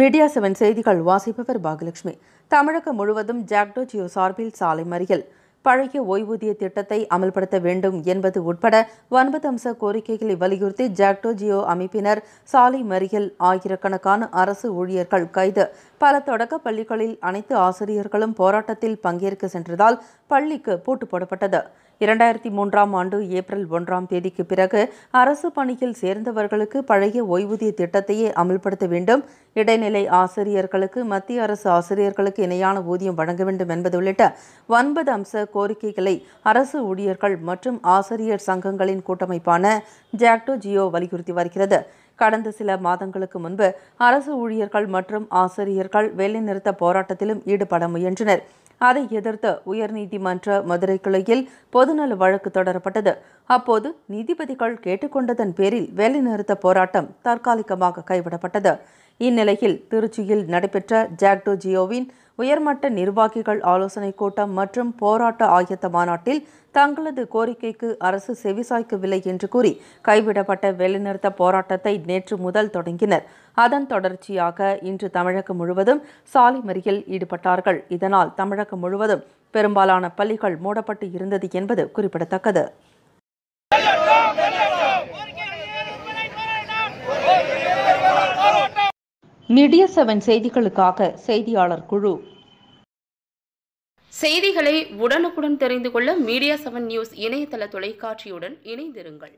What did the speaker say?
media seven செய்திகள் வாசிப்பவர் பாகலட்சுமி தமிழகம் முழுவதும் ஜாக்டோ ஜியோ சார்பில் சாலை மறியல் பழைய ஓய்வூதிய திட்டத்தை அமல்படுத்த வேண்டும் என்பது உட்பட ஒன்பது அம்ச கோரிக்கைகளை வலியுறுத்தி ஜாக்டோ ஜியோ அமைப்பினர் சாலை மறியல் ஆயிரக்கணக்கான அரசு ஊழியர்கள் கைது பல தொடக்க பள்ளிகளில் அனைத்து ஆசிரியர்களும் போராட்டத்தில் பங்கேற்க சென்றதால் பள்ளிக்கு பூட்டு போடப்பட்டது இரண்டாயிரத்தி மூன்றாம் ஆண்டு ஏப்ரல் ஒன்றாம் தேதிக்கு பிறகு அரசு பணியில் சேர்ந்தவர்களுக்கு பழைய ஓய்வூதிய திட்டத்தையே அமல்படுத்த வேண்டும் இடைநிலை ஆசிரியர்களுக்கு மத்திய அரசு ஆசிரியர்களுக்கு இணையான ஊதியம் வழங்க வேண்டும் என்பது உள்ளிட்ட ஒன்பது அம்ச கோரிக்கைகளை அரசு ஊழியர்கள் மற்றும் ஆசிரியர் சங்கங்களின் கூட்டமைப்பான ஜாக்டோ ஜியோ வலியுறுத்தி வருகிறது கடந்த சில மாதங்களுக்கு முன்பு அரசு ஊழியர்கள் மற்றும் ஆசிரியர்கள் வேலைநிறுத்த போராட்டத்திலும் ஈடுபட முயன்றனர் அதை எதிர்த்து உயர்நீதிமன்ற மதுரை கிளையில் பொதுநல வழக்கு தொடரப்பட்டது அப்போது நீதிபதிகள் கேட்டுக்கொண்டதன் பேரில் வேலைநிறுத்த போராட்டம் தற்காலிகமாக கைவிடப்பட்டது இந்நிலையில் திருச்சியில் நடைபெற்ற ஜாக்டோ ஜியோவின் உயர்மட்ட நிர்வாகிகள் ஆலோசனைக் கூட்டம் மற்றும் போராட்ட ஆயத்த மாநாட்டில் தங்களது கோரிக்கைக்கு அரசு செவிசாய்க்கவில்லை என்று கூறி கைவிடப்பட்ட வேலைநிறுத்த போராட்டத்தை நேற்று முதல் தொடங்கினர் அதன் தொடர்ச்சியாக இன்று தமிழகம் முழுவதும் சாலை மறியல் ஈடுபட்டார்கள் இதனால் தமிழகம் முழுவதும் பெரும்பாலான பள்ளிகள் மூடப்பட்டு இருந்தது என்பது குறிப்பிடத்தக்கது நிடிய செவன் செய்திகளுக்காக செய்தியாளர் குழு செய்திகளை உடனுக்குடன் தெரிந்து கொள்ள மீடியா செவன் நியூஸ் இணையதள தொலைக்காட்சியுடன் இணைந்திருங்கள்